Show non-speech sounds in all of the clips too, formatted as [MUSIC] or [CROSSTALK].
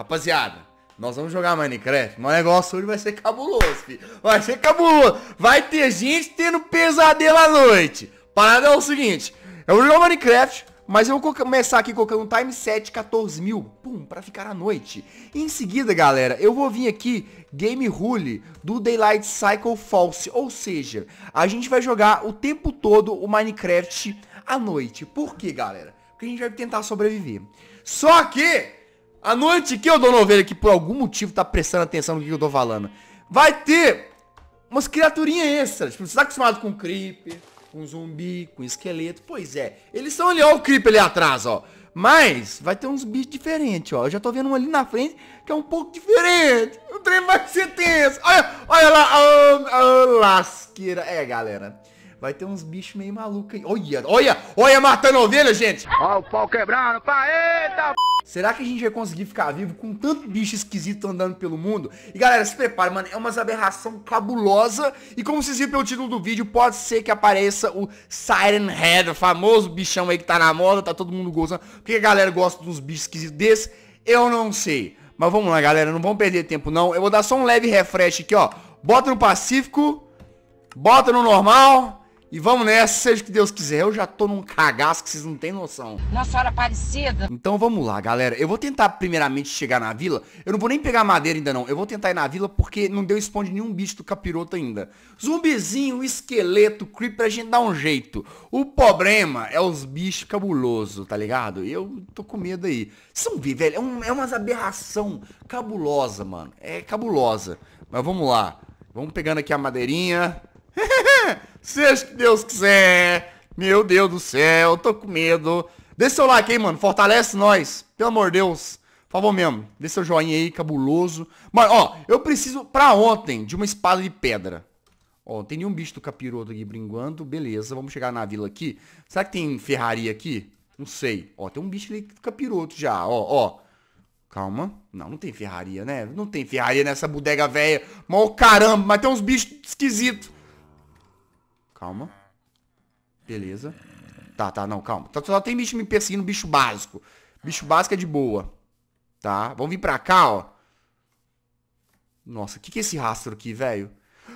rapaziada, nós vamos jogar Minecraft, mas o negócio hoje vai ser cabuloso, filho. Vai ser cabuloso. Vai ter gente tendo pesadelo à noite. Parada é o seguinte, eu vou jogar Minecraft, mas eu vou começar aqui colocando um time set 14 mil, pum, pra ficar à noite. E em seguida, galera, eu vou vir aqui, game rule do Daylight Cycle False, ou seja, a gente vai jogar o tempo todo o Minecraft à noite. Por quê, galera? Porque a gente vai tentar sobreviver. Só que a noite que eu dou ovelha que por algum motivo tá prestando atenção no que eu tô falando, vai ter umas criaturinhas extras. Tipo, você tá acostumado com creeper, com zumbi, com esqueleto. Pois é, eles são ali, ó o creeper ali atrás, ó. Mas vai ter uns bichos diferentes, ó. Eu já tô vendo um ali na frente que é um pouco diferente. O trem vai ser tenso. Olha, olha lá. Oh, oh, lasqueira. É, galera. Vai ter uns bichos meio malucos aí. Olha, olha, olha matando ovelha, gente. Olha o pau quebrando, pá, eita. Será que a gente vai conseguir ficar vivo com tanto bicho esquisito andando pelo mundo? E galera, se prepare, mano, é uma aberração cabulosa. E como vocês viram pelo título do vídeo, pode ser que apareça o Siren Head, o famoso bichão aí que tá na moda, tá todo mundo gozando. que a galera gosta dos bichos esquisitos desses? Eu não sei. Mas vamos lá, galera, não vamos perder tempo não. Eu vou dar só um leve refresh aqui, ó. Bota no Pacífico, bota no normal... E vamos nessa, seja o que Deus quiser. Eu já tô num cagaço que vocês não têm noção. Nossa hora parecida. Então vamos lá, galera. Eu vou tentar primeiramente chegar na vila. Eu não vou nem pegar madeira ainda não. Eu vou tentar ir na vila porque não deu spawn de nenhum bicho do capiroto ainda. Zumbizinho, esqueleto, creeper, a gente dá um jeito. O problema é os bichos cabulosos, tá ligado? Eu tô com medo aí. Zumbi, velho, é, um, é umas aberração cabulosa, mano. É cabulosa. Mas vamos lá. Vamos pegando aqui a madeirinha. [LAUGHS] Seja que Deus quiser. Meu Deus do céu, tô com medo. Deixa seu like aí, mano. Fortalece nós. Pelo amor de Deus. Por favor mesmo. Deixa seu joinha aí, cabuloso. Mas, ó, eu preciso pra ontem de uma espada de pedra. Ó, não tem nenhum bicho do capiroto aqui brinquando Beleza, vamos chegar na vila aqui. Será que tem ferraria aqui? Não sei. Ó, tem um bicho ali do capiroto já. Ó, ó. Calma. Não, não tem ferraria, né? Não tem ferraria nessa bodega velha. Mó caramba, mas tem uns bichos esquisitos. Calma. Beleza. Tá, tá, não, calma. Só tem bicho me perseguindo, bicho básico. Bicho básico é de boa. Tá, vamos vir pra cá, ó. Nossa, o que, que é esse rastro aqui, velho?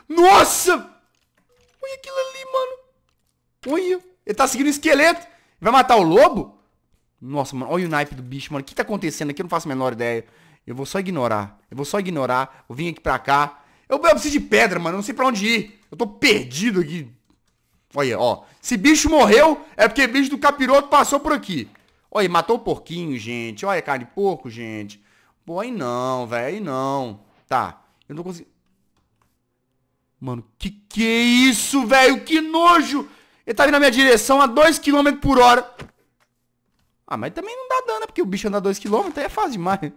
Nossa! Olha aquilo ali, mano. Olha. Ele tá seguindo o esqueleto. Vai matar o lobo? Nossa, mano. Olha o naipe do bicho, mano. O que tá acontecendo aqui? Eu não faço a menor ideia. Eu vou só ignorar. Eu vou só ignorar. Eu vim aqui pra cá. Eu, eu preciso de pedra, mano. Eu não sei pra onde ir. Eu tô perdido aqui. Olha, ó. Se bicho morreu, é porque bicho do capiroto passou por aqui. Olha, matou o porquinho, gente. Olha, carne de porco, gente. Pô, aí não, velho. Aí não. Tá. Eu não consigo... Mano, que que é isso, velho? Que nojo! Ele tá vindo na minha direção a 2km por hora. Ah, mas também não dá dano, porque o bicho anda 2km, aí é fácil demais. [LAUGHS]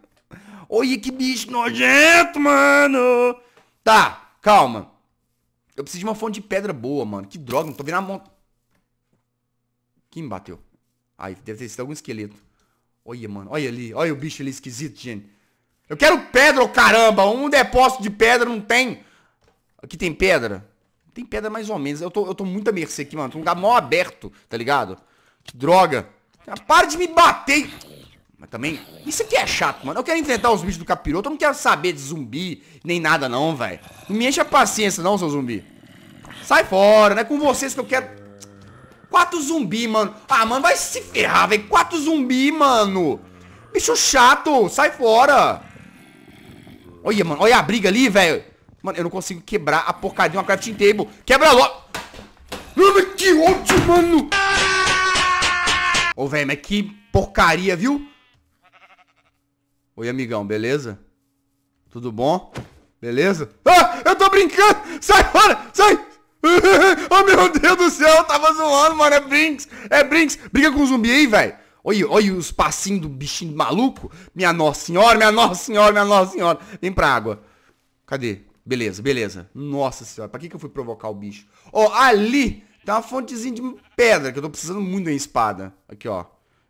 Olha que bicho nojento, mano! Tá, calma. Eu preciso de uma fonte de pedra boa, mano. Que droga, não tô vendo a mão. Quem me bateu? Aí, deve ter sido algum esqueleto. Olha, mano. Olha ali. Olha o bicho ali esquisito, gente. Eu quero pedra, oh, caramba. Um depósito de pedra não tem. Aqui tem pedra. Tem pedra mais ou menos. Eu tô, eu tô muito à mercê aqui, mano. Tô um lugar mal aberto, tá ligado? Que droga. para de me bater. Mas também, isso aqui é chato, mano. Eu quero enfrentar os bichos do capiroto, eu não quero saber de zumbi, nem nada não, velho. Não me enche a paciência não, seu zumbi. Sai fora, não é com vocês que eu quero... Quatro zumbi, mano. Ah, mano, vai se ferrar, velho. Quatro zumbi, mano. Bicho chato, sai fora. Olha, mano, olha a briga ali, velho. Mano, eu não consigo quebrar a porcaria de uma crafting table. Quebra logo. Mano, que ótimo, mano. Ô, velho, mas que porcaria, viu? Oi, amigão, beleza? Tudo bom? Beleza? Ah, eu tô brincando! Sai fora! Sai! [LAUGHS] oh, meu Deus do céu, eu tava zoando, mano. É Brinks! É Brinks! Briga com o zumbi aí, velho! Olha, olha os passinhos do bichinho maluco. Minha nossa senhora, minha nossa senhora, minha nossa senhora. Vem pra água. Cadê? Beleza, beleza. Nossa senhora, pra que, que eu fui provocar o bicho? Ó, oh, ali tem tá uma fontezinha de pedra que eu tô precisando muito em espada. Aqui, ó.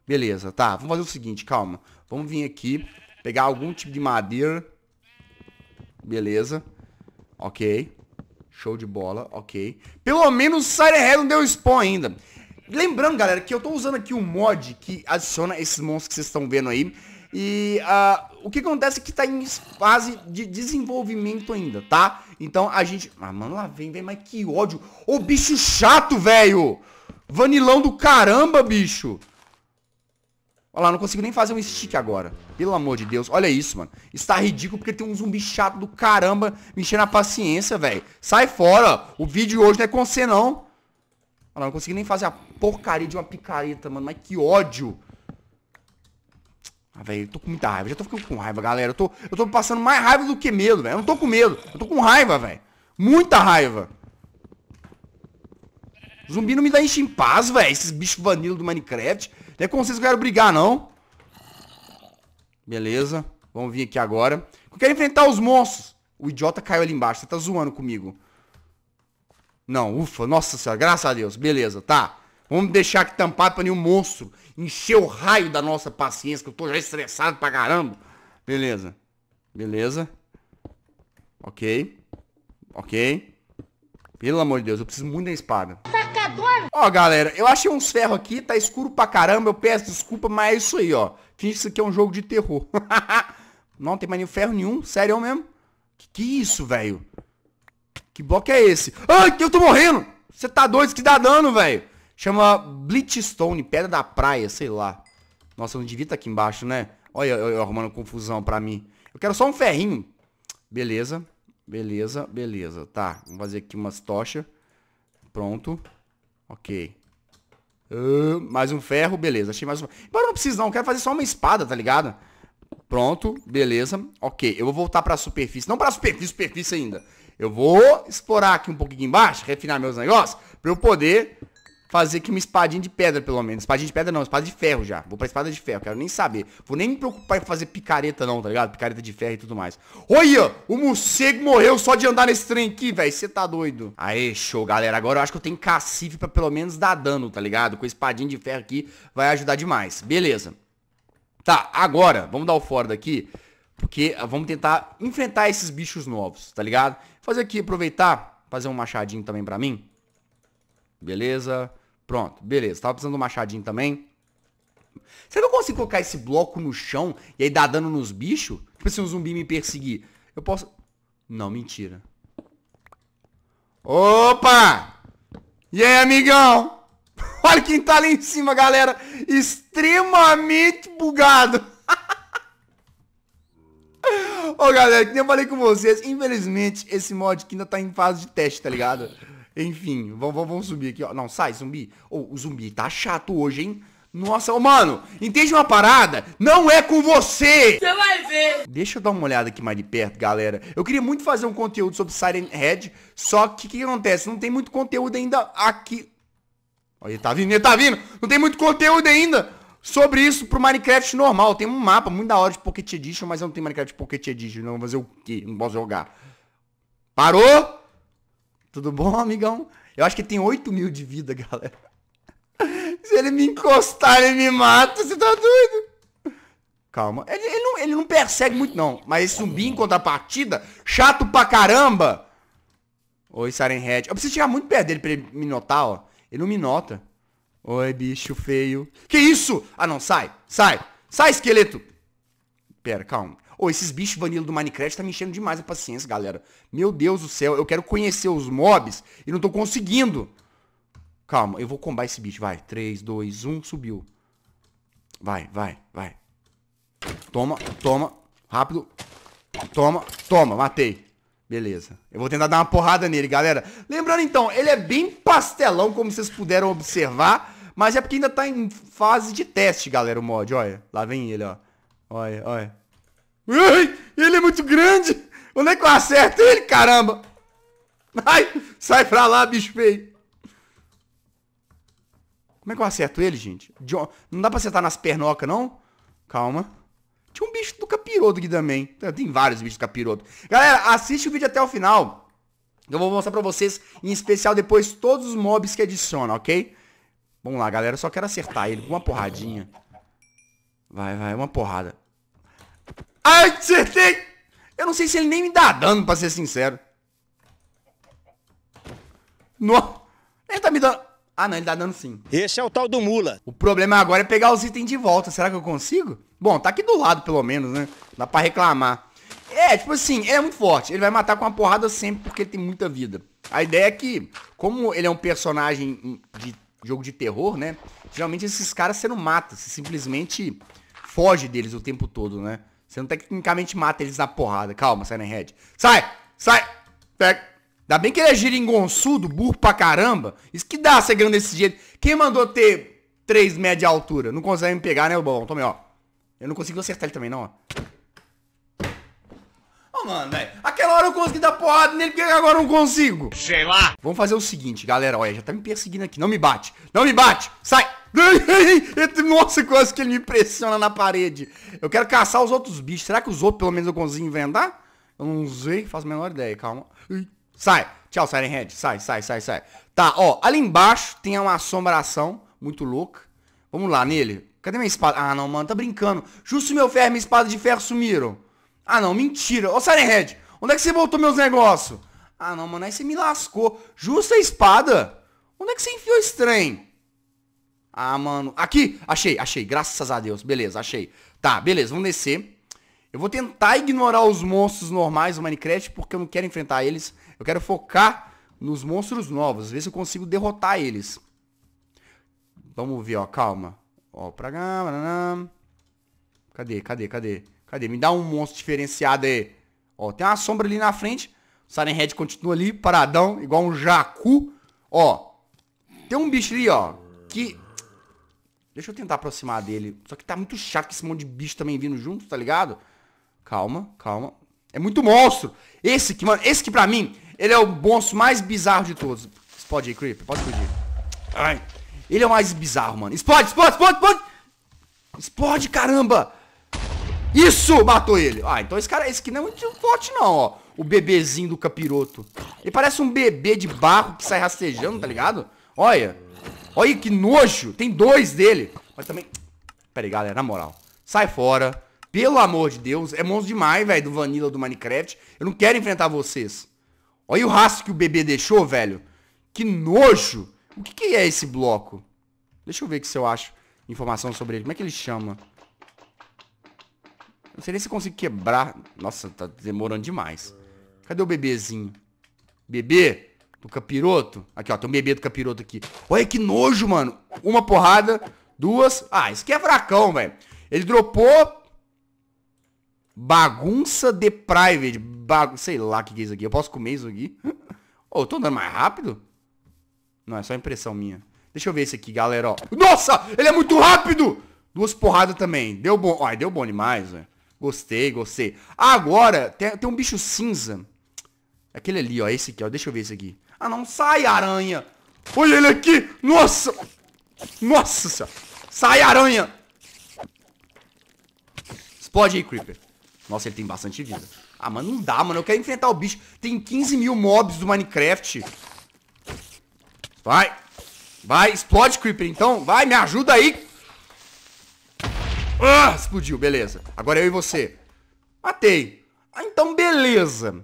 Beleza, tá. Vamos fazer o seguinte, calma. Vamos vir aqui. Pegar algum tipo de madeira. Beleza. Ok. Show de bola, ok. Pelo menos o Sirehead não deu spawn ainda. Lembrando, galera, que eu tô usando aqui um mod que adiciona esses monstros que vocês estão vendo aí. E uh, o que acontece é que tá em fase de desenvolvimento ainda, tá? Então a gente... Ah, mano, lá vem, velho, mas que ódio. Ô, bicho chato, velho! Vanilão do caramba, bicho! Olha lá, não consigo nem fazer um stick agora. Pelo amor de Deus, olha isso, mano. Está ridículo porque tem um zumbi chato do caramba me enchendo a paciência, velho. Sai fora, o vídeo hoje não é com você, não. Olha lá, não consegui nem fazer a porcaria de uma picareta, mano. Mas que ódio. Ah, velho, eu tô com muita raiva. Já tô ficando com raiva, galera. Eu tô, eu tô passando mais raiva do que medo, velho. Eu não tô com medo. Eu tô com raiva, velho. Muita raiva. Zumbi não me dá enche em paz, velho. Esses bichos vanilo do Minecraft. Não é com vocês que eu quero brigar, não. Beleza. Vamos vir aqui agora. Eu quero enfrentar os monstros. O idiota caiu ali embaixo. Você tá zoando comigo. Não, ufa. Nossa senhora. Graças a Deus. Beleza, tá. Vamos deixar aqui tampado pra nenhum monstro. Encher o raio da nossa paciência, que eu tô já estressado pra caramba. Beleza. Beleza. Ok. Ok. Pelo amor de Deus, eu preciso muito da espada. Ó, galera, eu achei uns ferros aqui, tá escuro pra caramba, eu peço desculpa, mas é isso aí, ó. finge Que isso aqui é um jogo de terror. [LAUGHS] Não tem mais nenhum ferro nenhum, sério mesmo. Que, que isso, velho? Que bloco é esse? Ai, que eu tô morrendo! Você tá doido, que dá dano, velho. Chama Blitzstone, Pedra da Praia, sei lá. Nossa, eu não devia estar tá aqui embaixo, né? Olha eu, eu arrumando confusão pra mim. Eu quero só um ferrinho. Beleza, beleza, beleza. Tá, vamos fazer aqui umas tochas. Pronto. Ok. Uh, mais um ferro, beleza. Achei mais um. Embora não preciso, não, quero fazer só uma espada, tá ligado? Pronto, beleza. Ok, eu vou voltar pra superfície. Não pra superfície, superfície ainda. Eu vou explorar aqui um pouquinho embaixo, refinar meus negócios, pra eu poder fazer aqui uma espadinha de pedra, pelo menos. Espadinha de pedra não, espada de ferro já. Vou pra espada de ferro, quero nem saber. Vou nem me preocupar em fazer picareta não, tá ligado? Picareta de ferro e tudo mais. Olha, o morcego morreu só de andar nesse trem aqui, velho. Você tá doido. Aê, show, galera. Agora eu acho que eu tenho cacife pra pelo menos dar dano, tá ligado? Com a espadinha de ferro aqui vai ajudar demais. Beleza. Tá, agora, vamos dar o fora daqui. Porque ah, vamos tentar enfrentar esses bichos novos, tá ligado? Fazer aqui, aproveitar, fazer um machadinho também pra mim. Beleza. Pronto, beleza. Tava precisando do machadinho também. Será que eu consigo colocar esse bloco no chão e aí dar dano nos bichos? Tipo assim, um zumbi me perseguir. Eu posso... Não, mentira. Opa! E aí, amigão? [LAUGHS] Olha quem tá ali em cima, galera. Extremamente bugado. [LAUGHS] Ô, galera, que nem eu falei com vocês, infelizmente, esse mod aqui ainda tá em fase de teste, tá ligado? Enfim, vamos, vamos, vamos aqui, ó. Não, sai, zumbi. Ô, oh, o zumbi tá chato hoje, hein? Nossa, oh, mano, entende uma parada? Não é com você! Você vai ver! Deixa eu dar uma olhada aqui mais de perto, galera. Eu queria muito fazer um conteúdo sobre Siren Head, só que o que, que acontece? Não tem muito conteúdo ainda aqui. Olha, ele tá vindo, ele tá vindo! Não tem muito conteúdo ainda! sobre isso pro Minecraft normal. Tem um mapa muito da hora de Pocket Edition, mas eu não tenho Minecraft Pocket Edition, não vou fazer o quê? Não posso jogar. Parou? Tudo bom, amigão? Eu acho que tem 8 mil de vida, [LAUGHS] galera. Se ele me encostar, ele me mata. Você tá doido? Calma. Ele, ele, não, ele não persegue muito, não. Mas zumbi em contrapartida, chato pra caramba. Oi, Siren Head. Eu preciso chegar muito perto dele pra ele me notar, ó. Ele não me nota. Oi, bicho feio. Que isso? Ah, não. Sai. Sai. Sai, esqueleto. Pera, calma. Ô, esses bichos vanilla do Minecraft tá me enchendo demais a paciência, galera. Meu Deus do céu, eu quero conhecer os mobs e não tô conseguindo. Calma, eu vou combar esse bicho, vai. 3, 2, 1, subiu. Vai, vai, vai. Toma, toma. Rápido. Toma, toma, matei. Beleza. Eu vou tentar dar uma porrada nele, galera. Lembrando então, ele é bem pastelão, como vocês puderam observar. Mas é porque ainda tá em fase de teste, galera, o mod, olha. Lá vem ele, ó. Olha, olha. Ai, ele é muito grande! Onde é que eu acerto ele, caramba? Ai, sai pra lá, bicho feio. Como é que eu acerto ele, gente? John... Não dá pra acertar nas pernocas, não? Calma. Tinha um bicho do capiroto aqui também. Tem vários bichos do capiroto. Galera, assiste o vídeo até o final. Eu vou mostrar pra vocês, em especial depois, todos os mobs que adiciona, ok? Vamos lá, galera. Eu só quero acertar ele com uma porradinha. Vai, vai, uma porrada. Ai, acertei! Eu não sei se ele nem me dá dano, pra ser sincero. Não. Ele tá me dando... Ah, não, ele tá dando sim. Esse é o tal do mula. O problema agora é pegar os itens de volta. Será que eu consigo? Bom, tá aqui do lado, pelo menos, né? Dá pra reclamar. É, tipo assim, ele é muito forte. Ele vai matar com uma porrada sempre, porque ele tem muita vida. A ideia é que, como ele é um personagem de jogo de terror, né? Geralmente esses caras você não mata, você simplesmente foge deles o tempo todo, né? Você não tecnicamente mata eles na porrada. Calma, Silent Head. Sai! Sai! Pega! Ainda bem que ele é giringonçudo, burro pra caramba. Isso que dá ser grande desse jeito. Quem mandou ter 3 metros de altura? Não consegue me pegar, né, bom? Tome, ó. Eu não consigo acertar ele também, não, ó. Ô, oh, mano, velho. Aquela hora eu consegui dar porrada nele, porque agora eu não consigo? Sei lá. Vamos fazer o seguinte, galera. Olha, já tá me perseguindo aqui. Não me bate. Não me bate. Sai. [LAUGHS] Nossa, quase que ele me pressiona na parede. Eu quero caçar os outros bichos. Será que os outros pelo menos eu consigo inventar? Eu não sei, faço a menor ideia, calma. Sai. Tchau, Siren Head. Sai, sai, sai, sai. Tá, ó. Ali embaixo tem uma assombração muito louca. Vamos lá, nele. Cadê minha espada? Ah, não, mano. Tá brincando. Justo meu ferro e minha espada de ferro sumiram. Ah, não. Mentira. Ô, Siren Head. Onde é que você botou meus negócios? Ah, não, mano. Aí você me lascou. Justo a espada. Onde é que você enfiou esse trem? Ah, mano. Aqui! Achei, achei. Graças a Deus. Beleza, achei. Tá, beleza. Vamos descer. Eu vou tentar ignorar os monstros normais do Minecraft, porque eu não quero enfrentar eles. Eu quero focar nos monstros novos. Ver se eu consigo derrotar eles. Vamos ver, ó. Calma. Ó, pra cá. Cadê, cadê, cadê? Cadê? Me dá um monstro diferenciado aí. Ó, tem uma sombra ali na frente. O Siren Head continua ali, paradão, igual um jacu. Ó, tem um bicho ali, ó, que Deixa eu tentar aproximar dele. Só que tá muito chato esse monte de bicho também vindo junto, tá ligado? Calma, calma. É muito monstro. Esse que, mano, esse que pra mim, ele é o monstro mais bizarro de todos. Explode aí, Creeper. Pode explodir. Ai. Ele é o mais bizarro, mano. Explode, explode, explode, explode. Explode, caramba. Isso, matou ele. Ah, então esse cara, esse aqui não é muito forte não, ó. O bebezinho do capiroto. Ele parece um bebê de barro que sai rastejando, tá ligado? Olha. Olha que nojo. Tem dois dele. Mas também... Pera aí, galera, na moral. Sai fora. Pelo amor de Deus. É monstro demais, velho, do Vanilla do Minecraft. Eu não quero enfrentar vocês. Olha o rastro que o bebê deixou, velho. Que nojo. O que, que é esse bloco? Deixa eu ver se eu acho informação sobre ele. Como é que ele chama? Não sei nem se consigo quebrar. Nossa, tá demorando demais. Cadê o bebezinho? Bebê? do capiroto. Aqui, ó, tem um bebê do capiroto aqui. Olha que nojo, mano. Uma porrada, duas. Ah, isso aqui é fracão, velho. Ele dropou... Bagunça de private. Bagun... Sei lá o que, que é isso aqui. Eu posso comer isso aqui? [LAUGHS] Ô, oh, tô andando mais rápido? Não, é só impressão minha. Deixa eu ver esse aqui, galera, ó. Nossa, ele é muito rápido! Duas porradas também. Deu bom. Ai, deu bom demais, velho. Gostei, gostei. Agora, tem, tem um bicho cinza. Aquele ali, ó. Esse aqui, ó. Deixa eu ver esse aqui. Ah não, sai aranha. Olha ele aqui. Nossa. Nossa senhora. Sai aranha. Explode aí, Creeper. Nossa, ele tem bastante vida. Ah, mas não dá, mano. Eu quero enfrentar o bicho. Tem 15 mil mobs do Minecraft. Vai. Vai, explode, Creeper, então. Vai, me ajuda aí. Ah, explodiu, beleza. Agora eu e você. Matei. Ah, então beleza.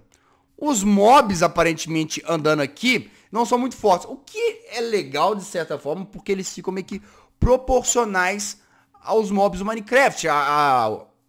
Os mobs, aparentemente, andando aqui, não são muito fortes. O que é legal, de certa forma, porque eles ficam meio que proporcionais aos mobs do Minecraft. A,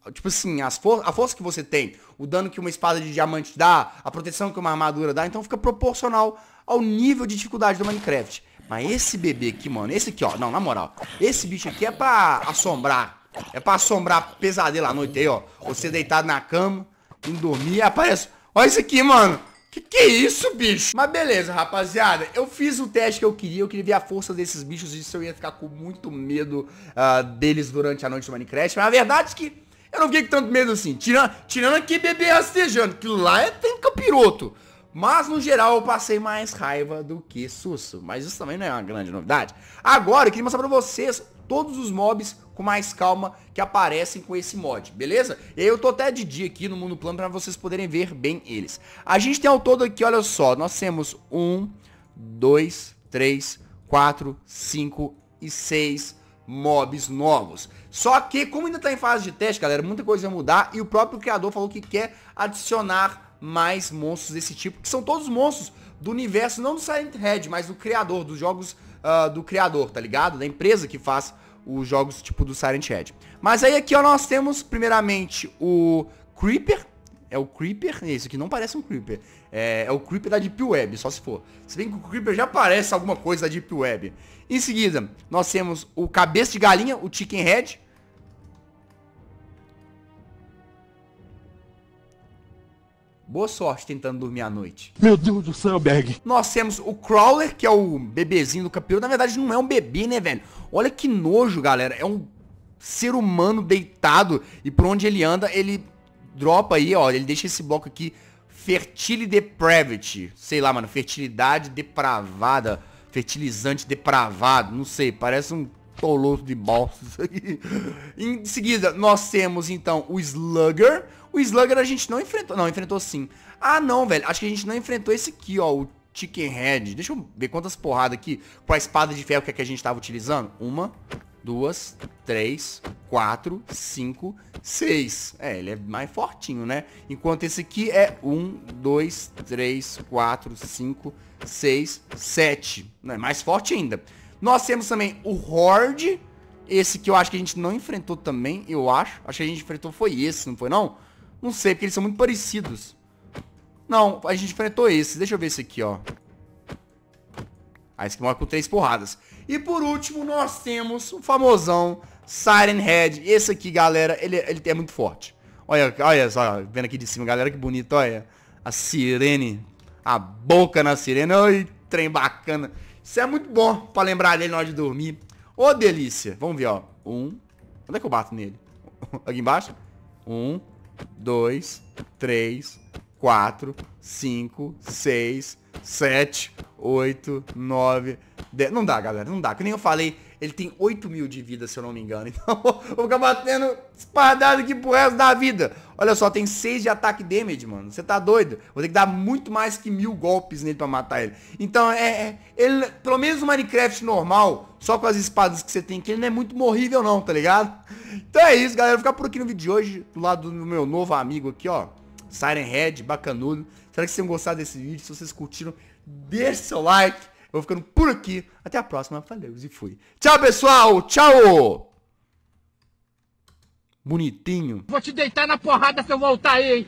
a tipo assim, as for a força que você tem, o dano que uma espada de diamante dá, a proteção que uma armadura dá, então fica proporcional ao nível de dificuldade do Minecraft. Mas esse bebê aqui, mano, esse aqui, ó, não, na moral, esse bicho aqui é pra assombrar. É pra assombrar pesadelo à noite aí, ó. Você deitado na cama, indo dormir, aparece... Olha isso aqui, mano. Que que é isso, bicho? Mas beleza, rapaziada. Eu fiz o teste que eu queria. Eu queria ver a força desses bichos e se eu ia ficar com muito medo uh, deles durante a noite do Minecraft. Mas a verdade é que eu não fiquei com tanto medo assim. Tirando, tirando aqui bebê rastejando, que lá é tem capiroto. Mas no geral eu passei mais raiva do que susto. Mas isso também não é uma grande novidade. Agora eu queria mostrar pra vocês todos os mobs com mais calma que aparecem com esse mod, beleza? E aí eu tô até de dia aqui no mundo plano pra vocês poderem ver bem eles. A gente tem ao todo aqui, olha só, nós temos um, dois, três, quatro, cinco e seis mobs novos. Só que, como ainda tá em fase de teste, galera, muita coisa vai mudar e o próprio criador falou que quer adicionar mais monstros desse tipo, que são todos monstros do universo, não do Silent Head, mas do criador, dos jogos uh, do criador, tá ligado? Da empresa que faz os jogos tipo do Silent Head. Mas aí aqui ó, nós temos primeiramente o Creeper, é o Creeper, é isso aqui não parece um Creeper, é, é, o Creeper da Deep Web, só se for. Se bem que o Creeper já parece alguma coisa da Deep Web. Em seguida, nós temos o Cabeça de Galinha, o Chicken Head, Boa sorte tentando dormir à noite. Meu Deus do céu, Berg. Nós temos o Crawler, que é o bebezinho do capiroto. Na verdade, não é um bebê, né, velho? Olha que nojo, galera. É um ser humano deitado. E por onde ele anda, ele dropa aí, ó. Ele deixa esse bloco aqui. Fertile depravity. Sei lá, mano. Fertilidade depravada. Fertilizante depravado. Não sei. Parece um toloso de balsa isso aqui. [LAUGHS] Em seguida, nós temos, então, o Slugger o Slugger a gente não enfrentou. Não, enfrentou sim. Ah, não, velho. Acho que a gente não enfrentou esse aqui, ó. O Chicken Head. Deixa eu ver quantas porradas aqui com a espada de ferro que, é que a gente tava utilizando. Uma, duas, três, quatro, cinco, seis. É, ele é mais fortinho, né? Enquanto esse aqui é um, dois, três, quatro, cinco, seis, sete. Não, é mais forte ainda. Nós temos também o Horde. Esse que eu acho que a gente não enfrentou também, eu acho. Acho que a gente enfrentou foi esse, não foi não? Não sei, porque eles são muito parecidos. Não, a gente enfrentou esse. Deixa eu ver esse aqui, ó. Ah, esse morre com três porradas. E por último, nós temos o famosão Siren Head. Esse aqui, galera, ele, ele é muito forte. Olha, olha só, vendo aqui de cima, galera, que bonito, olha. A sirene, a boca na sirene. Ai, trem bacana. Isso é muito bom pra lembrar dele na hora de dormir. Ô, delícia. Vamos ver, ó. Um. Onde é que eu bato nele? [LAUGHS] Aqui embaixo? Um. 2, 3, 4, 5, 6, 7, 8, 9, 10. Não dá, galera. Não dá. Que nem eu falei, ele tem 8 mil de vida, se eu não me engano. [LAUGHS] Então, eu vou ficar batendo espadado aqui pro resto da vida. Olha só, tem 6 de ataque damage, mano. Você tá doido? Vou ter que dar muito mais que mil golpes nele pra matar ele. Então, é, é ele, pelo menos no Minecraft normal, só com as espadas que você tem aqui, ele não é muito morrível não, tá ligado? [LAUGHS] Então é isso, galera. Vou ficar por aqui no vídeo de hoje, do lado do meu novo amigo aqui, ó. Siren Head, bacanudo. Espero que vocês tenham gostado desse vídeo. Se vocês curtiram, deixe seu like. Eu vou ficando por aqui. Até a próxima. Valeu e fui. Tchau, pessoal. Tchau bonitinho. Vou te deitar na porrada se eu voltar aí, hein?